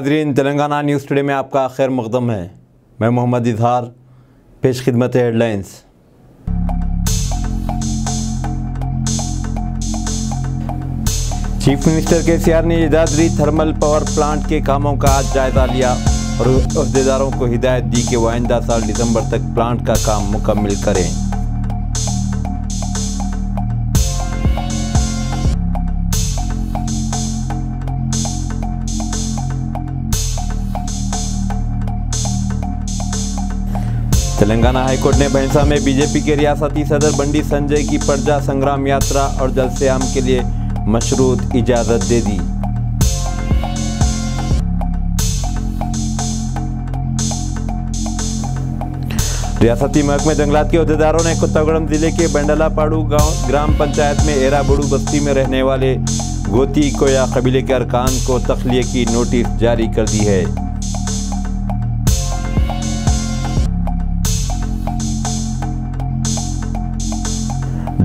नाजरीन Telangana news today में आपका खैर मकदम है मैं मोहम्मद इजहार पेश खिदमत हेडलाइंस चीफ मिनिस्टर के सी आर ने जदादरी थर्मल पावर प्लांट के कामों का आज जायजा लिया और अहदेदारों को हिदायत दी कि वह आइंदा साल दिसंबर तक प्लांट का काम मुकम्मल करें तेलंगाना हाईकोर्ट ने भैंसा में बीजेपी के रियासती सदर बंडी संजय की प्रजा संग्राम यात्रा और जलसेआम के लिए मशरूत इजाज़त दे दी रियासती महकमे जंगलात के अहदेदारों ने कोत्तागढ़ जिले के बंडलापाड़ू गांव ग्राम पंचायत में एराबुड़ू बस्ती में रहने वाले गोती कोया कबीले के अरकान को तखलिए की नोटिस जारी कर दी है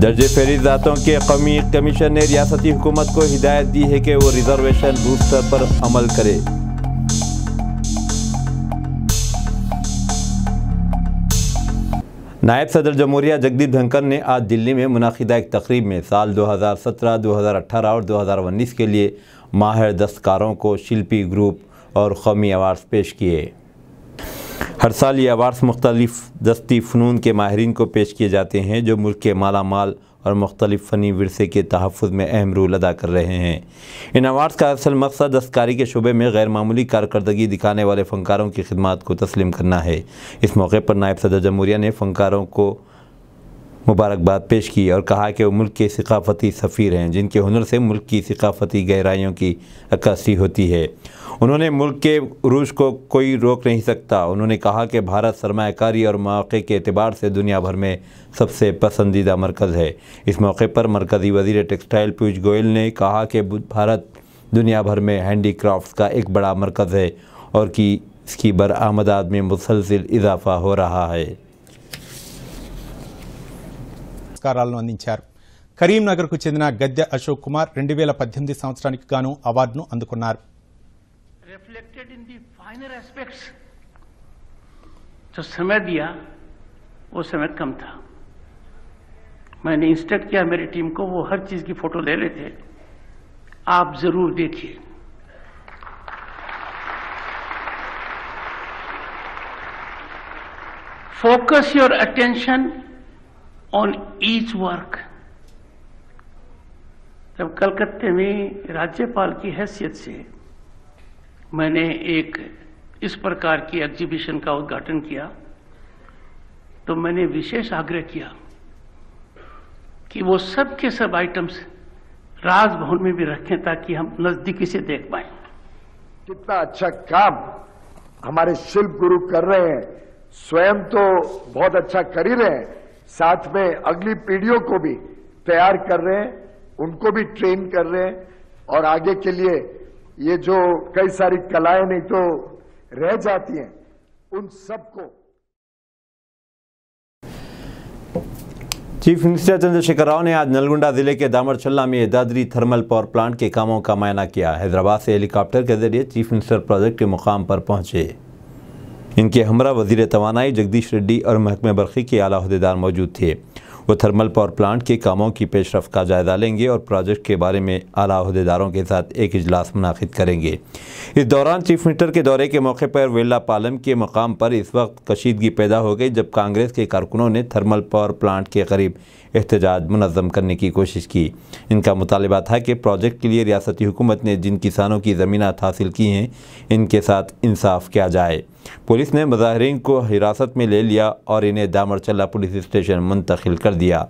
दर्ज दातों के कौमी कमीशन ने रियासती हुकूमत को हिदायत दी है कि वो रिजर्वेशन स्तर पर अमल करे नायब सदर जमहूरिया जगदीप धनखड़ ने आज दिल्ली में मुनदा एक तकरीब में साल 2017, 2018 और 2019 के लिए माहिर दस्तकारों को शिल्पी ग्रुप और कौमी अवार्ड्स पेश किए हर साल ये अवार्ड्स मुख्तलिफ दस्ती फ़नून के माहरीन को पेश किए जाते हैं जो मुल्क के माला माल और मुख्तलिफ फ़नी वरसे के तहफ़ में अहम रोल अदा कर रहे हैं इन अवार्ड्स का असल मकसद दस्तकारी के शुबे में गैरमूली कारकर्दगी दिखाने वाले फ़नकारों की खदमात को तस्लीम करना है इस मौके पर नायब सदर जमहूरिया ने फ़नकारों को मुबारकबाद पेश की और कहा कि वो मुल्क के सकाफ़ती सफ़ीर हैं जिनके हुनर से मुल्क की सकाफ़ती गहराइयों की अक्सी होती है उन्होंने मुल्क के रूज को कोई रोक नहीं सकता उन्होंने कहा कि भारत सरमाकारी और मौक़े के अतबार से दुनिया भर में सबसे पसंदीदा मरकज़ है इस मौके पर मरकज़ी वजीर टेक्सटाइल पीयूष गोयल ने कहा कि भारत दुनिया भर में हैंडी क्राफ्ट का एक बड़ा मरकज़ है और कि इसकी बरामदाद में मुसलसिल इजाफ़ा हो रहा है पुरस्कार अच्छी करीनगर को चंद्र गद्य अशोक कुमार रेल पद्धति संवसरा अवार जो मैंने इंस्ट्रक्ट किया मेरी टीम को वो हर चीज की फोटो ले लेते आप जरूर देखिए focus your attention on each work जब कलकत्ते में राज्यपाल की हैसियत से मैंने एक इस प्रकार की एग्जीबिशन का उद्घाटन किया तो मैंने विशेष आग्रह किया कि वो सब के सब आइटम्स राजभवन में भी रखें ताकि हम नजदीकी से देख पाए कितना अच्छा काम हमारे शिल्प गुरु कर रहे हैं स्वयं तो बहुत अच्छा कर ही रहे हैं साथ में अगली पीढ़ियों को भी तैयार कर रहे हैं उनको भी ट्रेन कर रहे हैं और आगे के लिए ये जो कई सारी कलाएं नहीं तो रह जाती हैं उन सबको चीफ मिनिस्टर चंद्रशेखर राव ने आज नलगुंडा जिले के दामरछल्ला में दादरी थर्मल पावर प्लांट के कामों का मायना किया हैदराबाद से हेलीकॉप्टर के जरिए चीफ मिनिस्टर प्रोजेक्ट के मुकाम पर पहुंचे इनके हमरा वजीर तोानाई जगदीश रेड्डी और महकमे बरखी के अला अहदेदार मौजूद थे वो थर्मल पावर प्लांट के कामों की पेशरफ का जायजा लेंगे और प्रोजेक्ट के बारे में अला अहदेदारों के साथ एक अजलास मुनद करेंगे इस दौरान चीफ मिनिस्टर के दौरे के मौके पर वेला पालम के मकाम पर इस वक्त कशीदगी पैदा हो गई जब कांग्रेस के कारकुनों ने थर्मल पावर प्लांट के करीब एहतजाज मनज़म करने की कोशिश की इनका मुतालबा था कि प्रोजेक्ट के लिए रियासती हुकूमत ने जिन किसानों की ज़मीनत हासिल की हैं इनके साथ इंसाफ किया जाए पुलिस ने मुजाहरीन को हिरासत में ले लिया और इन्हें दामरचल्ला पुलिस स्टेशन मुंतकिल कर दिया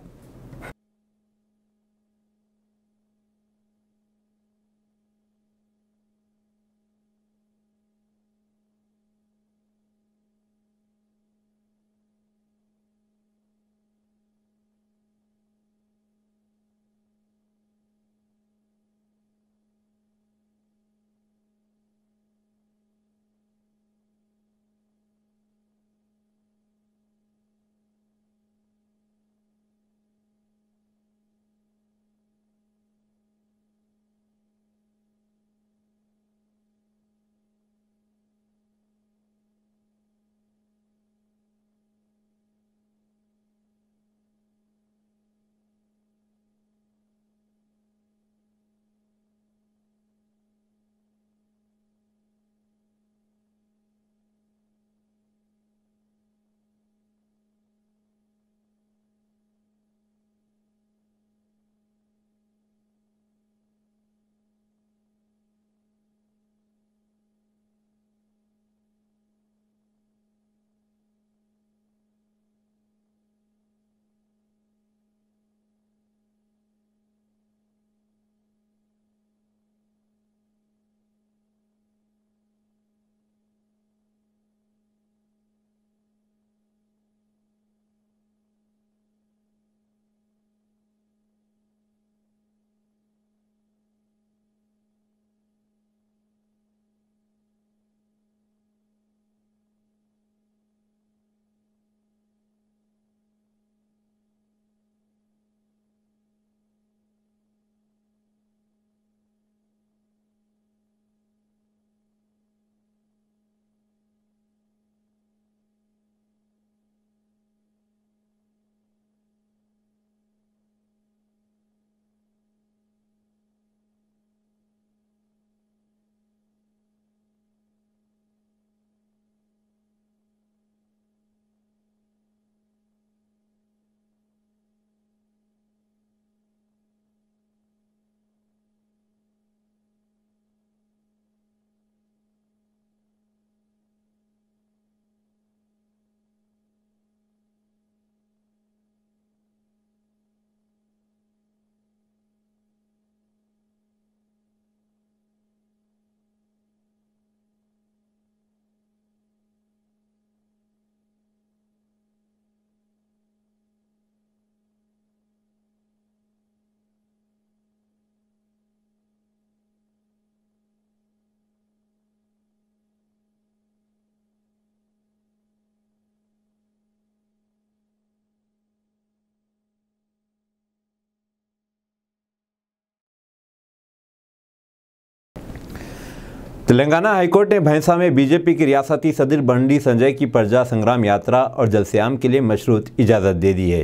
तेलंगाना हाईकोर्ट ने भैंसा में बीजेपी की रियासती सदर बंडी संजय की प्रजा संग्राम यात्रा और जलसेआम के लिए मशरूत इजाज़त दे दी है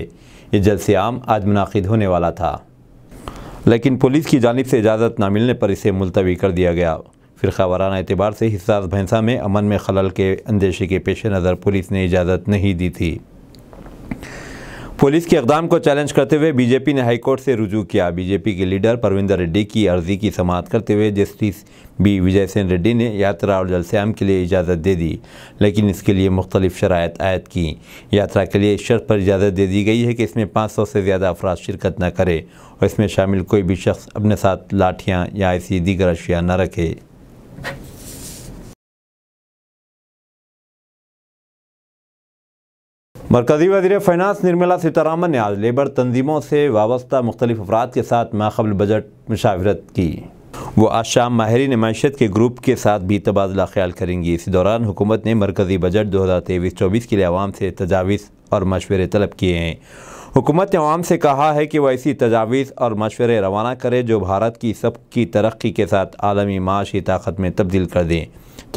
ये जलसेआम आज मुनद होने वाला था लेकिन पुलिस की जानब से इजाज़त ना मिलने पर इसे मुलतवी कर दिया गया फ़िरका वाराना एतबार से हिस्सा भैंसा में अमन में खलल के अंदेशे के पेश नज़र पुलिस ने इजाज़त नहीं दी थी पुलिस के इकदाम को चैलेंज करते हुए बीजेपी ने हाईकोर्ट से रुजू किया बीजेपी के लीडर परविंदर रेड्डी की अर्जी की समाप्त करते हुए जस्टिस बी विजय सेन रेड्डी ने यात्रा और जलसेम के लिए इजाज़त दे दी लेकिन इसके लिए मुख्तलिफ शरात आयद की यात्रा के लिए इस शर्त पर इजाज़त दे दी गई है कि इसमें पाँच सौ से ज़्यादा अफराद शिरकत न करें और इसमें शामिल कोई भी शख्स अपने साथ लाठियाँ या ऐसी दीगर अशिया न रखे मरकजी वजीर फाइनानस निर्मला सीतारामन ने आज लेबर तंजीमों से वाबस्ता मुख्तलिफ अफराद के साथ माखबल बजट मशावरत की वो आज शाम माहरी नमाइशत के ग्रुप के साथ भी तबादला ख्याल करेंगी इसी दौरान हुकूमत ने मरकज़ी बजट दो हज़ार तेईस चौबीस के लिए आवाम से तजावीज़ और मशवरे तलब किए हैं हुकूमत ने आवाम से कहा है कि वह ऐसी तजावीज़ और मशवरे रवाना करे जो भारत की सब की तरक्की के साथ आलमी माशी ताकत में तब्दील कर दें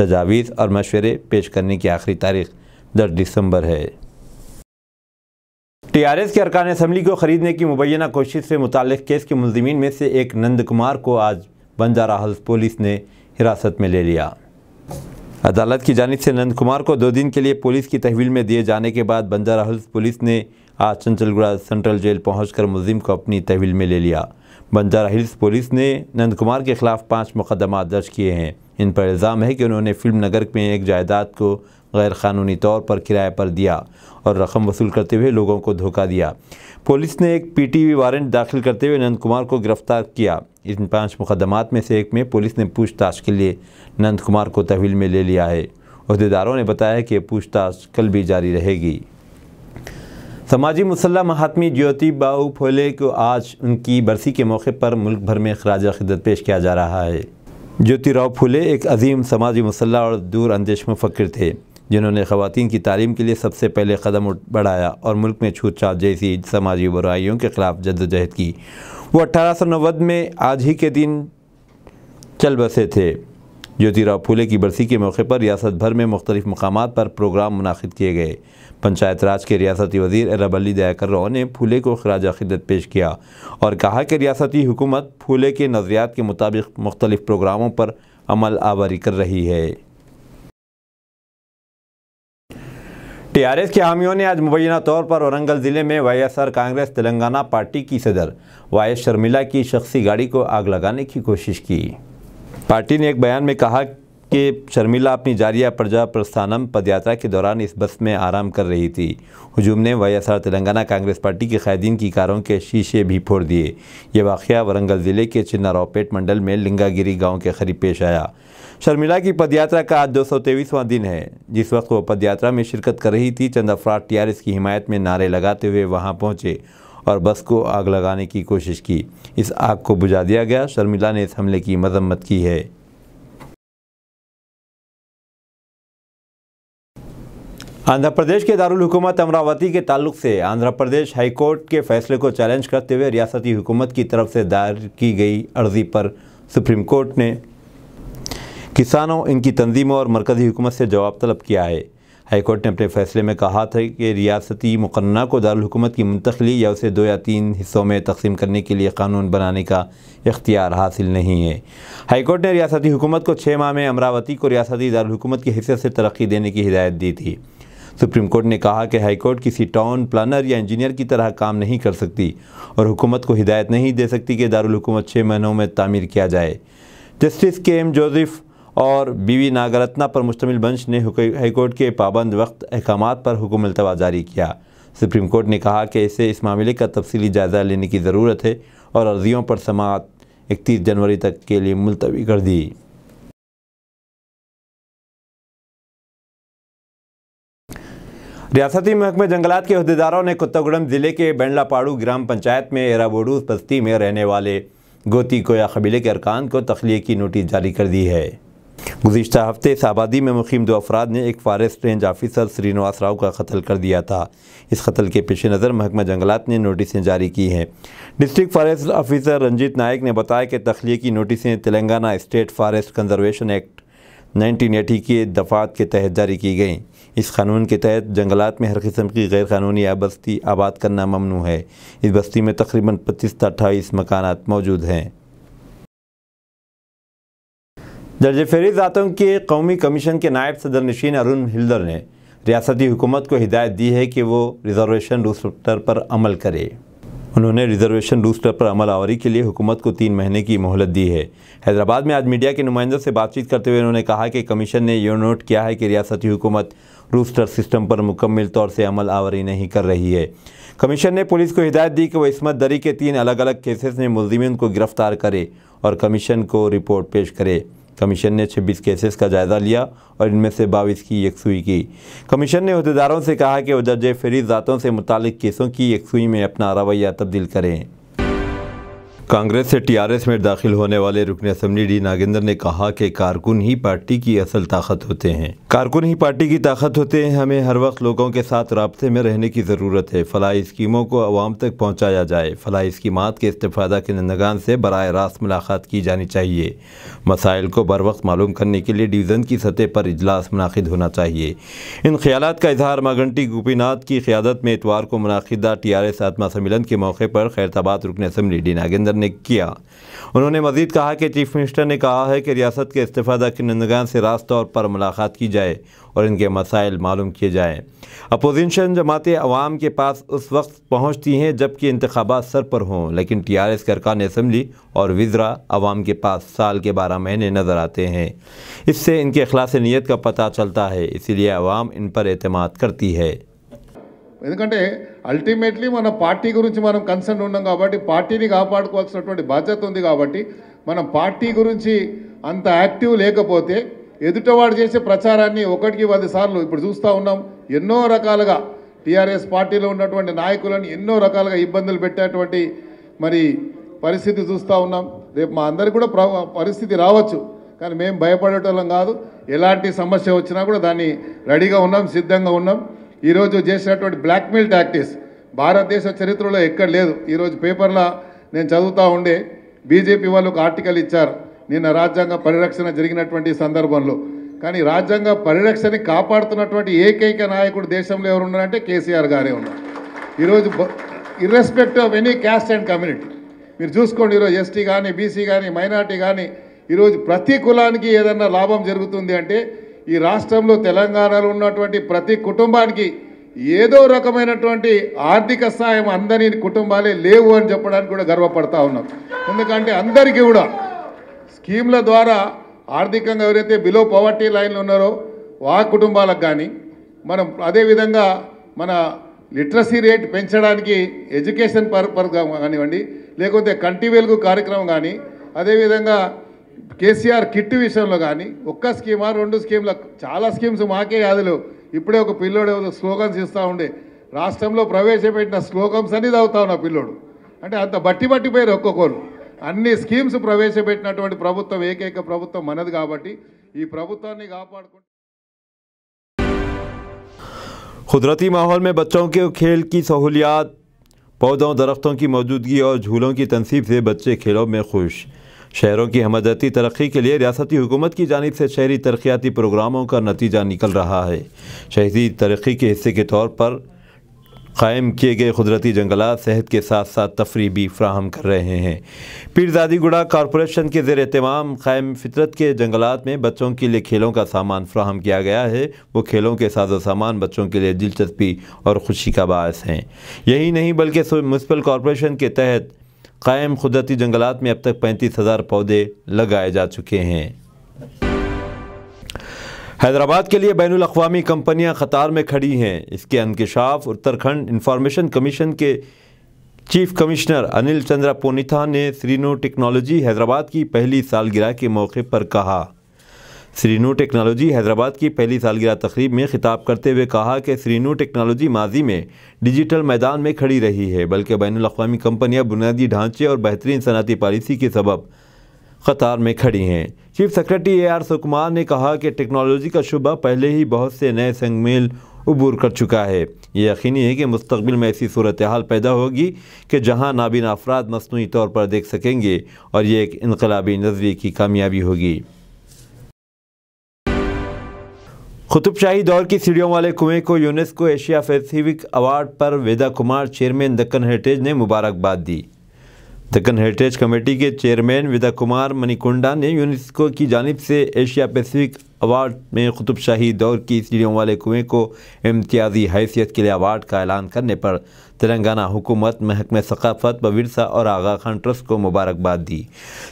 तजावीज़ और मशवरे पेश करने की आखिरी तारीख दस दिसंबर है टी आर एस के अरकान असम्बली को खरीदने की मुबैना कोशिश से मुतल केस के मुलजमीन में से एक नंद कुमार को आज बंजारा हाउस पुलिस ने हिरासत में ले लिया अदालत की जानब से नंद कुमार को दो दिन के लिए पुलिस की तहवील में दिए जाने के बाद बंजारा हाउस पुलिस ने आज चंचलगुड़ा सेंट्रल जेल पहुँच कर मुलिम को अपनी तहवील में ले लिया बंजारा हिल्स पुलिस ने नंद कुमार के खिलाफ पाँच मुकदमा दर्ज किए हैं इन पर इल्ज़ाम है कि उन्होंने फिल्म नगर में एक जायदाद को गैर कानूनी तौर पर किराए पर दिया और रकम वसूल करते हुए लोगों को धोखा दिया पुलिस ने एक पीटीवी वारंट दाखिल करते हुए नंद कुमार को गिरफ्तार किया इन पांच मुकदमात में से एक में पुलिस ने पूछताछ के लिए नंद कुमार को तहवील में ले लिया है अहदेदारों ने बताया कि पूछताछ कल भी जारी रहेगी समाजी मुसल्ला महात्मी ज्योति बाऊ फोले को आज उनकी बरसी के मौके पर मुल्क भर में खराज खिदत पेश किया जा रहा है ज्योतिराव फूले एक अजीम समाजी मुसल्ला और दूर अंदेश मुफक्र थे जिन्होंने खवतिन की तालीम के लिए सबसे पहले कदम बढ़ाया और मुल्क में छूतछात जैसी समाजी बुराइयों के ख़िलाफ़ जद्दोजहद की वो अट्ठारह सौ नब्बे में आज ही के दिन चल बसे थे ज्योतिराव फूले की बरसी के मौके पर रियासत भर में मुख्तलिफ मकाम पर प्रोग्राम मुनद किए गए पंचायत राज के रियासती वजीर रबली दयाकर राव ने फूले को खराज खिदत पेश किया और कहा कि रियासती हुकूमत फूले के नज़रियात के मुताबिक मुख्तलिफ प्रोग्रामों पर अमल आवारी कर रही है टीआरएस के हामियों ने आज मुबैना तौर पर वरंगल ज़िले में वाईएसआर कांग्रेस तेलंगाना पार्टी की सदर वाई एस शर्मिला की शख्सी गाड़ी को आग लगाने की कोशिश की पार्टी ने एक बयान में कहा कि शर्मिला अपनी जारिया प्रजा प्रस्थानम पदयात्रा के दौरान इस बस में आराम कर रही थी हजूम ने वाई तेलंगाना कांग्रेस पार्टी के कैदीन की कारों के शीशे भी फोड़ दिए ये वाक़ वरंगल ज़िले के चिन्नारावपेट मंडल में लिंगागिरी गाँव के करीब पेश आया शर्मिला की पदयात्रा का आज दो दिन है जिस वक्त वह पदयात्रा में शिरकत कर रही थी चंद अफराद टीआरएस की हिमायत में नारे लगाते हुए वहाँ पहुँचे और बस को आग लगाने की कोशिश की इस आग को बुझा दिया गया शर्मिला ने इस हमले की मजम्मत की है आंध्र प्रदेश के दारुल हुकूमत अमरावती के ताल्लुक से आंध्र प्रदेश हाईकोर्ट के फैसले को चैलेंज करते हुए रियासती हुकूमत की तरफ से दायर की गई अर्जी पर सुप्रीम कोर्ट ने किसानों इनकी तंजीमों और मरकज़ी हुकूमत से जवाब तलब किया है हाईकोर्ट ने अपने फैसले में कहा था कि रियासती मुकन्ना को दारकूमत की मुंतकली या उसे दो या तीन हिस्सों में तकसीम करने के लिए कानून बनाने का इख्तियार हासिल नहीं है हाईकोर्ट ने रियासती हुकूमत को छः माह में अमरावती को रियासती दारकूमत की हैसियत से तरक्की देने की हिदायत दी थी सुप्रीम कोर्ट ने कहा कि हाईकोर्ट किसी टाउन प्लानर या इंजीनियर की तरह काम नहीं कर सकती और हुकूमत को हिदायत नहीं दे सकती कि दारकूमत छः महीनों में तामीर किया जाए जस्टिस के एम जोसेफ़ और बीवी नागरत्ना पर मुश्तमिल बंश ने हाईकोर्ट के पाबंद वक्त अहकाम पर हुक्म अल्तवा जारी किया सुप्रीम कोर्ट ने कहा कि इसे इस मामले का तफसली जायज़ा लेने की ज़रूरत है और अर्जियों पर समात इकतीस जनवरी तक के लिए मुलतवी कर दी रियासती महकमे जंगलात के अहदेदारों ने कुत्तागुड़म ज़िले के बैंडलापाड़ू ग्राम पंचायत में एराबोडूस बस्ती में रहने वाले गोती कोया कबीले के अरकान को तखलीकी नोटिस जारी कर दी है गुजशत हफ्ते इस आबादी में मुकीम दो अफराद ने एक forest range officer Srinivas Rao का कत्ल कर दिया था इस कत्ल के पेश नज़र महकमा जंगलात ने नोटिसें जारी की हैं district forest officer Ranjit Nayak ने बताया कि तख्लीकी नोटिसें Telangana state forest conservation act nineteen eighty के दफात के तहत जारी की गई इस कानून के तहत जंगलात में हर किस्म की गैर कानूनी बस्ती आबाद करना ममनू है इस बस्ती में तकरीबन पच्चीस अट्ठाईस मकान मौजूद हैं दर्ज फहरिस्त आतंक के कौमी कमीशन के नायब सदर नशीन अरुण हिल्दर ने रियासती हुकूमत को हिदायत दी है कि वो रिजर्वेशन रूस्टर पर अमल करे उन्होंने रिजर्वेशन रूस्टर पर अमल आवरी के लिए हुकूमत को तीन महीने की मोहलत दी है हैदराबाद में आज मीडिया के नुमाइंदों से बातचीत करते हुए उन्होंने कहा कि कमीशन ने यह नोट किया है कि रियासती हुकूमत रूस्टर सिस्टम पर मुकम्मल तौर से अमल आवरी नहीं कर रही है कमीशन ने पुलिस को हिदायत दी कि वह इसमत दरी के तीन अलग अलग केसेस में मुलजिमिन को गिरफ्तार करे और कमीशन को रिपोर्ट पेश करे कमीशन ने 26 केसेस का जायज़ा लिया और इनमें से बाईस की यकसुई की कमीशन ने अहदेदारों से कहा कि वह जज फेरी ज़ातों से मुतल केसों की यकसुई में अपना रवैया तब्दील करें कांग्रेस से टीआरएस में दाखिल होने वाले रुकन असम्बली डी नागेंद्र ने कहा कि कारकुन ही पार्टी की असल ताकत होते हैं कारकुन ही पार्टी की ताकत होते हैं हमें हर वक्त लोगों के साथ रबते में रहने की ज़रूरत है फलाई स्कीमों को आवाम तक पहुँचाया जाए फलाई स्कीमत के इस्तादा नंदगान से बर रास्त मुलाकात की जानी चाहिए मसाइल को बर वक्त मालूम करने के लिए डिवीज़न की सतह पर इजलास मनद होना चाहिए इन ख्याल का इजहार मागंटी गोपीनाथ की क्यादत में इतवार को मनदा टी आर एस आत्मा सम्मेलन के मौके पर खैरताबाद रुकन असम्बली डी नागेंद्र ने किया उन्होंने मजीद कहा कि चीफ मिनिस्टर ने कहा है कि रियासत के इस्तीफादा किनंदगान से रास्त तौर पर मुलाकात की जाए और इनके मसाइल मालूम किए जाएँ अपोजिशन जमातें आवाम के पास उस वक्त पहुँचती हैं जबकि इंतबात सर पर हों लेकिन टी आर एस करकान इसम्बली और वजरा आवाम के पास साल के बारह महीने नज़र आते हैं इससे इनके अखलास नीयत का पता चलता है इसीलिए आवाम इन पर अतमाद करती है ఎందుకంటే అల్టిమేట్లీ మన పార్టీ గురించి మనం కన్సర్న్ ఉన్నాం కాబట్టి పార్టీని కాపాడుకోవాల్సినటువంటి బాధ్యత ఉంది కాబట్టి మనం పార్టీ గురించి అంత యాక్టివ్ లేకపోతే ఎదుటవాడు చేసే ప్రచారాన్ని ఒకటికి పది సార్లు ఇప్పుడు చూస్తూ ఉన్నాం ఎన్నో రకాలుగా టీఆర్ఎస్ పార్టీలో ఉన్నటువంటి నాయకులను ఎన్నో రకాలుగా ఇబ్బందులు పెట్టేటువంటి మరి పరిస్థితి చూస్తూ ఉన్నాం రేపు మా అందరికి కూడా పరిస్థితి రావచ్చు కానీ మేము భయపడేటోళ్ళం కాదు ఎలాంటి సమస్య వచ్చినా కూడా దాన్ని రెడీగా ఉన్నాం సిద్ధంగా ఉన్నాం ఈరోజు చేసినటువంటి బ్లాక్మెయిల్ టాక్టిక్స్ భారతదేశ చరిత్రలో ఎక్కడ లేదు ఈరోజు పేపర్లో నేను చదువుతూ ఉండే బీజేపీ వాళ్ళు ఒక ఆర్టికల్ ఇచ్చారు నిన్న రాజ్యాంగ పరిరక్షణ జరిగినటువంటి సందర్భంలో కానీ రాజ్యాంగ పరిరక్షణని కాపాడుతున్నటువంటి ఏకైక నాయకుడు దేశంలో ఎవరు ఉన్నారంటే కేసీఆర్ గారే ఉన్నారు ఈరోజు irrespective of any caste and community మీరు చూసుకోండి ఈరోజు ఎస్టీ కానీ బీసీ కానీ మైనార్టీ కానీ ఈరోజు ప్రతి కులానికి ఏదన్నా లాభం జరుగుతుంది అంటే ఈ రాష్ట్రంలో తెలంగాణలో ఉన్నటువంటి ప్రతి కుటుంబానికి ఏదో రకమైనటువంటి ఆర్థిక సాయం అందరి కుటుంబాలే లేవు అని చెప్పడానికి కూడా గర్వపడతా ఉన్నాం ఎందుకంటే అందరికీ కూడా స్కీమ్ల ద్వారా ఆర్థికంగా ఎవరైతే బిలో పవర్టీ లైన్లు ఉన్నారో ఆ కుటుంబాలకు కానీ మనం అదేవిధంగా మన లిటరసీ రేట్ పెంచడానికి ఎడ్యుకేషన్ పర్పర్ కానివ్వండి లేకపోతే కంటి వెలుగు కార్యక్రమం కానీ అదేవిధంగా केसीआर किट्टू विश्वलोगानीొక్క స్కీమా రెండు స్కీమ్లు చాలా స్కీమ్స్ మాకే గాదులు ఇప్డే ఒక పిల్లడో స్లోగన్స్ ఇస్తా ఉండే రాష్ట్రంలో ప్రవేశే పెట్టిన స్లోగన్స్ అన్ని ద అవుతావు నా పిల్లడు అంటే అంత బట్టి బట్టి బయరు ఒక్కో కో అన్ని స్కీమ్స్ ప్రవేశే పెట్టినటువంటి ప్రభుత్వం ఏకైక ప్రభుత్వం మనది కాబట్టి ఈ ప్రభుత్వాని కాపాడుకుంద ప్రకృతి ماحولమే పిల్లوں کے کھیل کی سہولیات پودوں درختوں کی موجودگی اور جھولوں کی تنصیب سے بچے کھیلوں میں خوش शहरों की हमदती तरक्की के लिए रियासती हुकूमत की जानब से शहरी तरक्याती प्रोग्रामों का नतीजा निकल रहा है शहरी तरक्की के हिस्से के तौर पर कायम किए गए कुदरती जंगलात सेहत के साथ साथ तफरी भी फ्राहम कर रहे हैं पीरजादी गुड़ा कॉरपोरेशन के जेर तमाम कायम फितरत के जंगलात में बच्चों के लिए खेलों का सामान फ्राहम किया गया है वो खेलों के साजो सामान बच्चों के लिए दिलचस्पी और खुशी का बायस हैं यही नहीं बल्कि म्यूनसिपल कॉरपोरेशन के तहत कायम कुदरती जंगलात में अब तक पैंतीस हज़ार पौधे लगाए जा चुके हैं हैदराबाद के लिए बैन अवी कंपनियाँ कतार में खड़ी हैं इसके अनकशाफ उत्तराखंड इंफॉर्मेशन कमीशन के चीफ कमिश्नर अनिल चंद्रा पोनिथा ने श्रीनो टेक्नोलॉजी हैदराबाद की पहली सालगिरह के मौके पर कहा श्रीनू टेक्नोलॉजी हैदराबाद की पहली सालगिरह तकरीब में खिताब करते हुए कहा कि श्रीनू टेक्नोलॉजी माजी में डिजिटल मैदान में खड़ी रही है बल्कि बैन अवी कंपनियाँ बुनियादी ढांचे और बेहतरीन सनती पॉलिसी के सबब कतार में खड़ी हैं chief secretary A R Sukumar ने कहा कि टेक्नोलॉजी का शुबा पहले ही बहुत से नए संगमेल उबूर कर चुका है ये यकीनी है कि मुस्तबिल में ऐसी सूरत हाल पैदा होगी कि जहाँ नाबिन अफराद मसनू तौर पर देख सकेंगे और ये एक इनकलाबी नजरिए की कामयाबी होगी खुतुबशाही दौर की सीढ़ियों वाले कुएं को यूनेस्को एशिया पैसिफिक अवार्ड पर वेदा कुमार चेयरमैन दक्कन हेरिटेज ने मुबारकबाद दी दक्कन हेरिटेज कमेटी के चेयरमैन वेदा कुमार मनिकुंडा ने यूनेस्को की जानब से एशिया पैसिफिक अवार्ड में खुतुबशाही दौर की सीढ़ियों वाले कुएं को इम्तियाजी हैसियत के लिए अवार्ड का ऐलान करने पर तेलंगाना हुकूमत महकमे सकाफत व और आगा खान ट्रस्ट को मुबारकबाद दी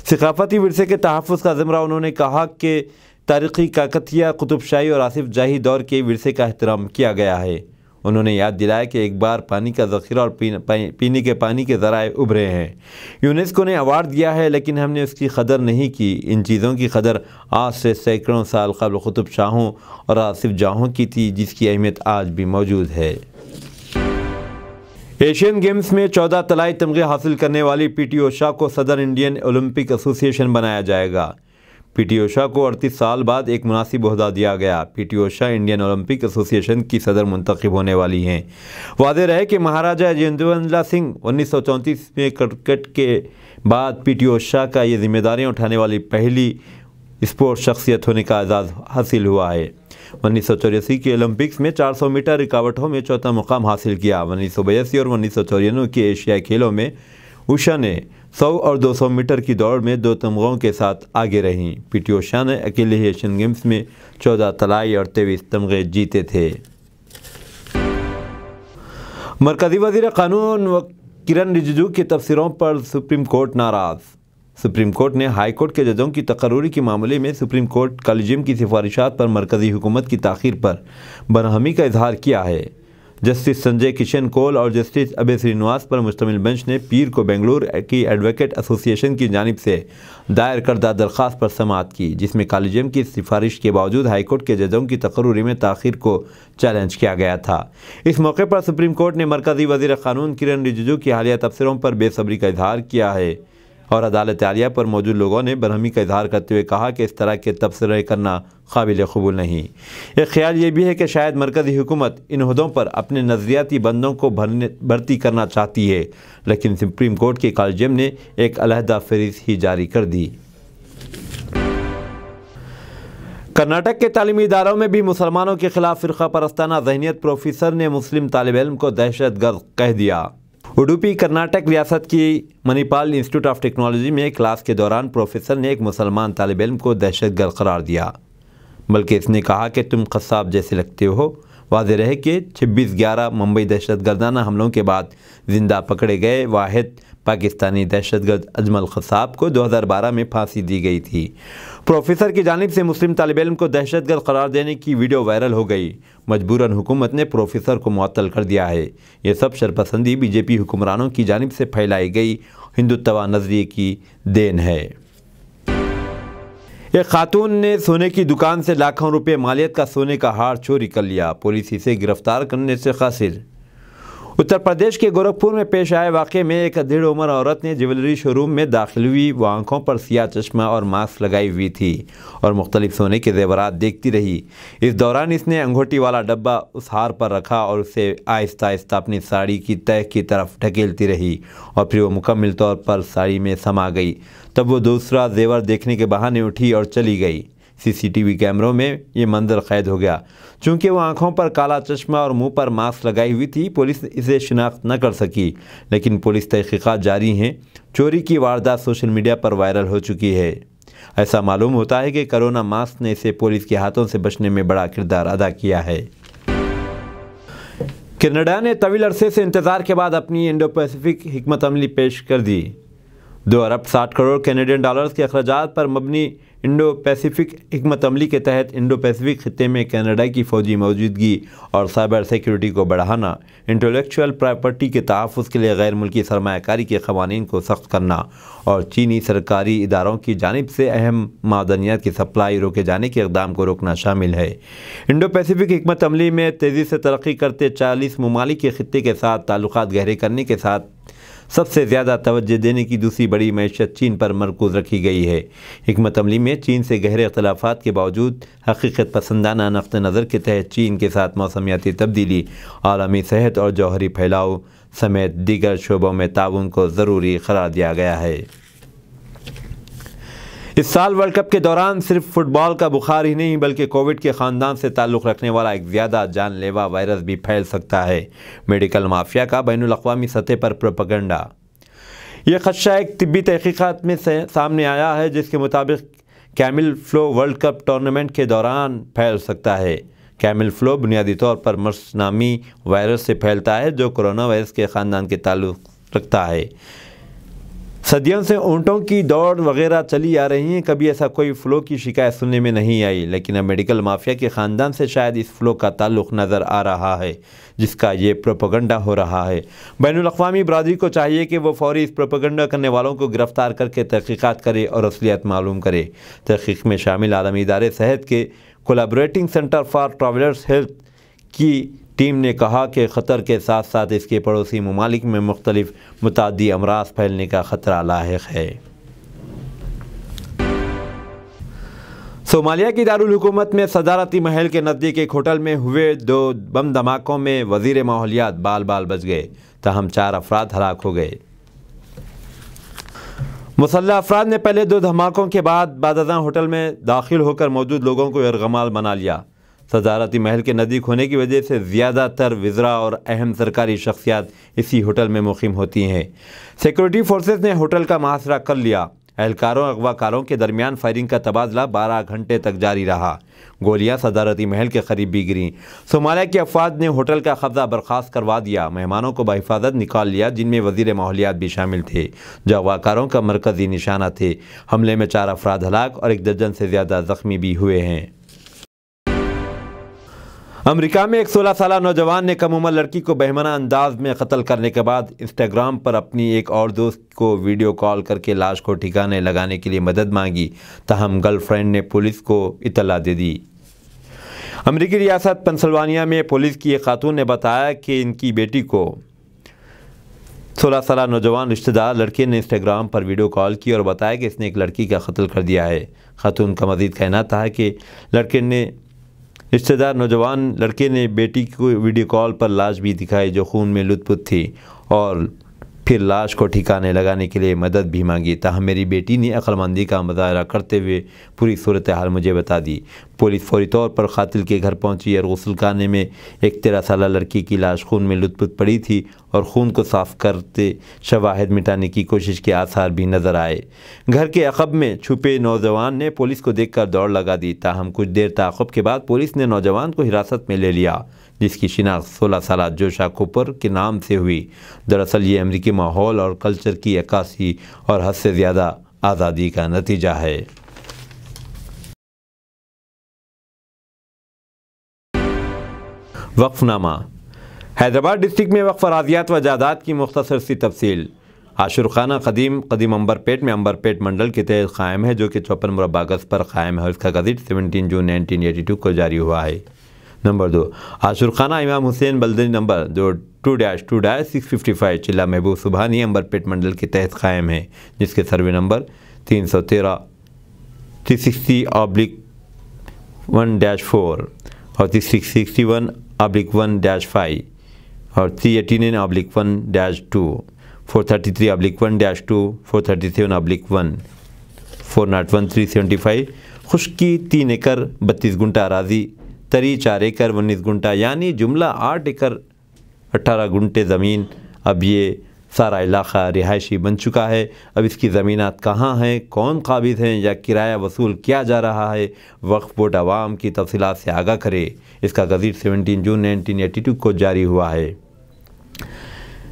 सकाफती वरसे के तहफ़ का ज़मरा उन्होंने कहा कि तारीख़ी काकतिया कुतुबशाही और आसिफ जाही दौर के विरसे का अहतराम किया गया है उन्होंने याद दिलाया कि एक बार पानी का जखीरा और पीन, पीने के पानी के ज़राए उभरे हैं यूनेस्को ने अवार्ड दिया है लेकिन हमने उसकी कदर नहीं की इन चीज़ों की कदर आज से सैकड़ों साल कबल कुतुब शाहों और आसिफ जाहों की थी जिसकी अहमियत आज भी मौजूद है एशियन गेम्स में चौदह तलाई तमगे हासिल करने वाली पी टी ओशा को सदर इंडियन ओलंपिक एसोसिएशन बनाया जाएगा पीटी ओषा को अड़तीस साल बाद एक मुनासिब अहदा दिया गया PT Usha Indian Olympic association की सदर मुंतखब होने वाली हैं वादे रहे कि महाराजा राजेंद्रला सिंह उन्नीस सौ चौंतीस में क्रिकेट के बाद पीटी ओषा का ये जिम्मेदारियां उठाने वाली पहली स्पोर्ट्स शख्सियत होने का एजाज़ हासिल हुआ है उन्नीस के ओलंपिक्स में 400 मीटर रिकावटों में चौथा मुकाम हासिल किया उन्नीस और उन्नीस के एशियाई खेलों में उषा ने सौ और दो सौ मीटर की दौड़ में दो तमगों के साथ आगे रहीं पी टी ओषा ने अकेले एशियन गेम्स में चौदह तलाई और तेईस तमगे जीते थे मरकजी वजीर कानून व किरण रिजिजू की तफसरों पर सुप्रीम कोर्ट नाराज़ सुप्रीम कोर्ट ने हाई कोर्ट के जजों की तकररी के मामले में सुप्रीम कोर्ट कलजियम की सिफारिशात पर मरकजी हुकूमत की तखिर पर बरहमी का इजहार किया है जस्टिस संजय किशन कौल और जस्टिस अभय श्रीनिवास पर मुश्तमिल बेंच ने पीर को बेंगलुरु की एडवोकेट एसोसिएशन की जानब से दायर करदा दरख्वास्त पर समात की जिसमें कॉलेजियम की सिफारिश के बावजूद हाईकोर्ट के जजों की तकरूरी में तखिर को चैलेंज किया गया था इस मौके पर सुप्रीम कोर्ट ने मरकजी वजी कानून किरण रिजिजू की हालिया तबसरों पर बेसब्री का इजहार किया है और अदालत आलिया पर मौजूद लोगों ने बरहमी का इजहार करते हुए कहा कि इस तरह के तबसरे करना काबिल कबूल नहीं एक ख्याल ये भी है कि शायद मरकज़ी हुकूमत इन हदों पर अपने नज़रियाती बंदों को भरने भर्ती करना चाहती है लेकिन सुप्रीम कोर्ट के कालजम ने एक अलहदा फहरिस्त ही जारी कर दी कर्नाटक के तलीमी इदारों में भी मुसलमानों के खिलाफ फ़िरका परस्ताना जहनीत प्रोफेसर ने मुस्लिम तालब इम को दहशत गर्द कह दिया उडुपी कर्नाटक रियासत की मणिपाल इंस्टीट्यूट ऑफ टेक्नोलॉजी में क्लास के दौरान प्रोफेसर ने एक मुसलमान तालब इम को दहशतगर्द करार दिया बल्कि इसने कहा कि तुम कसाब जैसे लगते हो वाज रहे कि छब्बीस ग्यारह मुंबई दहशत गर्दाना हमलों के बाद जिंदा पकड़े गए वाहिद पाकिस्तानी दहशतगर्द अजमल खसाब को 2012 में फांसी दी गई थी प्रोफेसर की जानब से मुस्लिम तालब इम को दहशतगर्द करार देने की वीडियो वायरल हो गई मजबूरन हुकूमत ने प्रोफेसर को मअतल कर दिया है ये सब शरपसंदी बीजेपी हुक्मरानों की जानब से फैलाई गई हिंदुत्वा नजरिए की देन है एक खातून ने सोने की दुकान से लाखों रुपए मालियत का सोने का हार चोरी कर लिया पुलिस इसे गिरफ्तार करने से खासिर उत्तर प्रदेश के गोरखपुर में पेश आए वाक़े में एक अधेड़ उम्र औरत ने ज्वेलरी शोरूम में दाखिल हुई वो आंखों पर सिया चश्मा और मास्क लगाई हुई थी और मुख्तलिफ सोने के जेवरात देखती रही इस दौरान इसने अंगूठी वाला डब्बा उस हार पर रखा और उसे आहिस्ता आहिस्ता अपनी साड़ी की तह की तरफ ढकेलती रही और फिर वो मुकम्मल तौर पर साड़ी में समा गई तब वो दूसरा जेवर देखने के बहाने उठी और चली गई सीसीटीवी कैमरों में ये मंजर कैद हो गया चूंकि वह आंखों पर काला चश्मा और मुंह पर मास्क लगाई हुई थी पुलिस इसे शिनाख्त न कर सकी लेकिन पुलिस तहकीक़ात जारी हैं चोरी की वारदात सोशल मीडिया पर वायरल हो चुकी है ऐसा मालूम होता है कि करोना मास्क ने इसे पुलिस के हाथों से बचने में बड़ा किरदार अदा किया है कनाडा ने तवील अरसे से इंतज़ार के बाद अपनी इंडो पैसिफिक हमत अमली पेश कर दी दो अरब साठ करोड़ कैनेडियन डॉलर्स के अखराज पर मबनी इंडो पैसिफिक हमत अमली के तहत इंडो पैसिफिक खत्े में कनाडा की फ़ौजी मौजूदगी और साइबर सिक्योरिटी को बढ़ाना इंटेलेक्चुअल प्रॉपर्टी के तहफ़ के लिए गैर मुल्की सरमाकारी के कवानीन को सख्त करना और चीनी सरकारी इदारों की जानब से अहम मादनियात की सप्लाई रोके जाने के इकदाम को रोकना शामिल है इंडो पैसिफिक हमत अमली में तेज़ी से तरक्की करते चालीस ममालिक के खत्े के साथ ताल्लुक गहरे करने के साथ सबसे ज़्यादा तवज्जो देने की दूसरी बड़ी मीशत चीन पर मरकूज रखी गई है हमत अमली में चीन से गहरे अख्तिलाफ़ा के बावजूद हकीकत पसंदाना नफ्त नज़र के तहत चीन के साथ मौसमियाती तब्दीली आलमी सेहत और जौहरी फैलाव समेत दीगर शोबों में ताउन को ज़रूरी करार दिया गया है इस साल वर्ल्ड कप के दौरान सिर्फ फुटबॉल का बुखार ही नहीं बल्कि कोविड के ख़ानदान से ताल्लुक़ रखने वाला एक ज़्यादा जानलेवा वायरस भी फैल सकता है मेडिकल माफिया का बैन अवी सतह पर प्रोपगंडा यह खदशा एक तिबी तहकीक़ात में से सामने आया है जिसके मुताबिक camel flu world cup tournament के दौरान फैल सकता है कैमिल फ्लो बुनियादी तौर पर मर्स नामी वायरस से फैलता है जो कोरोना वायरस के ख़ानदान के ताल्लुक़ रखता है सदियों से ऊँटों की दौड़ वगैरह चली आ रही हैं कभी ऐसा कोई फ़्लो की शिकायत सुनने में नहीं आई लेकिन अब मेडिकल माफिया के ख़ानदान से शायद इस फ़्लो का ताल्लुक नज़र आ रहा है जिसका ये प्रोपोगंडा हो रहा है बैन अवी बरदरी को चाहिए कि वो फौरी इस प्रोपोगंडा करने वालों को गिरफ़्तार करके तहकीकत करे और असलियत मालूम करे तहकीक में शामिल आलमी इदारे सेहत के collaborating centre for travellers health की टीम ने कहा कि ख़तर के साथ साथ इसके पड़ोसी ममालिक में मुख्तलिफ मतदी अमराज फैलने का ख़तरा लाक है सोमालिया की दारकूमत में सदारती महल के नज़दीक एक होटल में हुए दो बम धमाकों में वजीर माहौलियात बाल बाल बच गए तहम चार अफराद हलाक हो गए मुसल्ह अफराद ने पहले दो धमाकों के बाद बाद होटल में दाखिल होकर मौजूद लोगों को यरगमाल बना लिया सजारती महल के नज़दीक होने की वजह से ज़्यादातर वजरा और अहम सरकारी शख्सियात इसी होटल में मुकम होती हैं सिक्योरिटी फोर्सेज ने होटल का मुहासरा कर लिया अहलकारों अगवाकारों के दरमियान फायरिंग का तबादला बारह घंटे तक जारी रहा गोलियां सदारती महल के करीब भी गिरी सोमालिया के अफवाज ने होटल का कब्जा बर्खास्त करवा दिया मेहमानों को बहिफाजत निकाल लिया जिनमें वजीर माहौलियात भी शामिल थे जो अगवाकारों का मरकजी निशाना थे हमले में चार अफराद हलाक और एक दर्जन से ज़्यादा ज़ख्मी भी हुए हैं अमेरिका में एक 16 साल नौजवान ने कम उम्र लड़की को बेहमाना अंदाज में कत्ल करने के बाद इंस्टाग्राम पर अपनी एक और दोस्त को वीडियो कॉल करके लाश को ठिकाने लगाने के लिए मदद मांगी तहम गर्लफ्रेंड ने पुलिस को इतला दे दी अमेरिकी रियासत पेंसिल्वानिया में पुलिस की एक खातून ने बताया कि इनकी बेटी को सोलह साल नौजवान रिश्तेदार लड़के ने इंस्टाग्राम पर वीडियो कॉल की और बताया कि इसने एक लड़की का कत्ल कर दिया है खातून का मजीद कहना था कि लड़के ने रिश्तेदार नौजवान लड़के ने बेटी को वीडियो कॉल पर लाश भी दिखाई जो खून में लुतपुत थी और फिर लाश को ठिकाने लगाने के लिए मदद भी मांगी तहम मेरी बेटी ने अक्लमंदी का मुजाहरा करते हुए पूरी सूरत हाल मुझे बता दी पुलिस फौरी तौर पर कातिल के घर पहुंची और गसलखाने में एक तेरह साल लड़की की लाश खून में लुतपत पड़ी थी और खून को साफ करते शवाहद मिटाने की कोशिश के आसार भी नज़र आए घर के अकब में छुपे नौजवान ने पुलिस को देखकर दौड़ लगा दी ताहम कुछ देर तकब के बाद पुलिस ने नौजवान को हिरासत में ले लिया जिसकी शिनाख्त सोलह साल जोशा कोपर के नाम से हुई दरअसल ये अमरीकी माहौल और कल्चर की अक्सी और हद से ज़्यादा आज़ादी का नतीजा है वक्फनामा हैदराबाद डिस्ट्रिक्ट में वक्फ अराजियात व जायदाद की मुख्तर सी तफसील खाना कदीम कदीम अम्बरपेट में पेट मंडल के तहत कायम है जो कि चौपन मुरबा गज पर कायम है उसका इसका gazette seventeen June nineteen eighty two को जारी हुआ है नंबर दो खाना इमाम हुसैन बल्दी नंबर जो two dash two dash six fifty five चिल्ला महबूब सुबहानी अम्बरपेट मंडल के तहत कायम है जिसके सर्वे नंबर तीन सौ तेरह three sixty oblique one dash four और three sixty one oblique one dash five और three eighty nine oblique one dash two four thirty three oblique one dash two four thirty seven oblique one four nought one three seventy five खुश्की तीन एकड़ बत्तीस गुंटा अराजी तरी चार एकड़ उन्नीस गुंटा यानी जुमला आठ एकड़ अट्ठारह गुंटे ज़मीन अब ये सारा इलाका रिहायशी बन चुका है अब इसकी ज़मीन कहाँ हैं कौन काबिज हैं या किराया वसूल किया जा रहा है वक्फ बोर्ड आवाम की तफसीत से आगा करे इसका gazette seventeen June nineteen eighty two को जारी हुआ है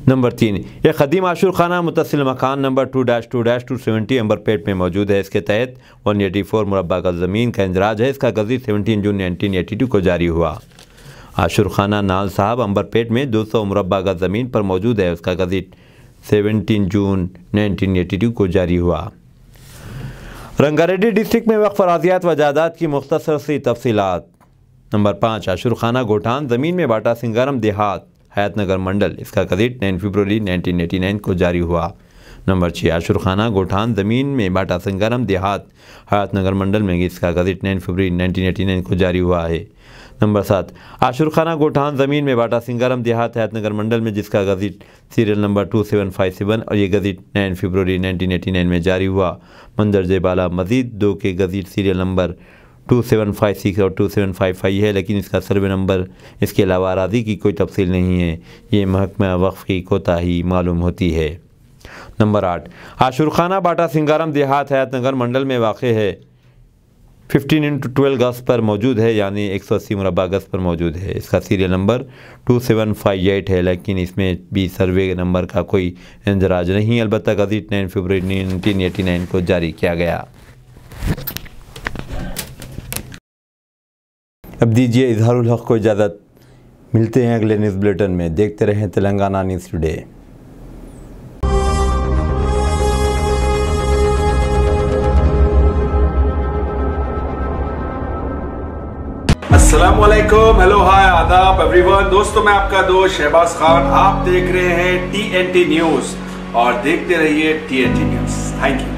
नंबर तीन यह कदीम आशूर खाना मुतसिल मकान number two dash two dash two seventy Amberpet में मौजूद है इसके तहत वन एटी फोर मुरबा का ज़मीन का इंदराज है इसका gazette seventeen June nineteen eighty two को जारी हुआ आशुर खाना नाल साहब पेट में दो सौ मुरबा का ज़मीन पर मौजूद है उसका गजीट 17 जून 1982 को जारी हुआ रंगारेड्डी डिस्ट्रिक्ट में वक्फ फराजियात व जायदाद की मुख्तर सी तफसीत नंबर पाँच आशुरखाना गोठान ज़मीन में बाटा सिंगारम देहात हयात नगर मंडल इसका गजट 9 फरवरी 1989 को जारी हुआ नंबर छः आशुरखाना गोठान ज़मीन में बाटा सिंगारम देहात हयात नगर मंडल में इसका गजट 9 फरवरी 1989 को जारी हुआ है नंबर सात आशुर खाना गोठान ज़मीन में बाटा सिंगारम देहात हयात नगर मंडल में जिसका gazette serial number two seven five seven और ये गजीट नाइन फरवरी नाइनटीन एटी नाइन में जारी हुआ मंदरजे बाला मजीद दो के gazette serial number two seven five six और टू सेवन फाइव फाइव है लेकिन इसका सर्वे नंबर इसके अलावा आराधी की कोई तफसील नहीं है ये महकमा वक्फ़ की कोताही मालूम होती है नंबर आठ आशुरखाना बाटा सिंगारम देहात हयात नगर मंडल में वाक़ है फिफ्टीन इंटू ट्वेल्व गज पर मौजूद है यानी एक सौ अस्सी मुरबा गज पर मौजूद है इसका serial number two seven five eight है लेकिन इसमें भी सर्वे नंबर का कोई इंदराज नहीं अलबत् gazette nine February nineteen eighty nine को जारी किया गया अब दीजिए इजहारक को इजाज़त मिलते हैं अगले न्यूज़ बुलेटिन में देखते रहें Telangana news today Aslam hello hi आदाब एवरीवन दोस्तों मैं आपका दोस्त शहबाज खान आप देख रहे हैं टी न्यूज और देखते रहिए टी न्यूज थैंक यू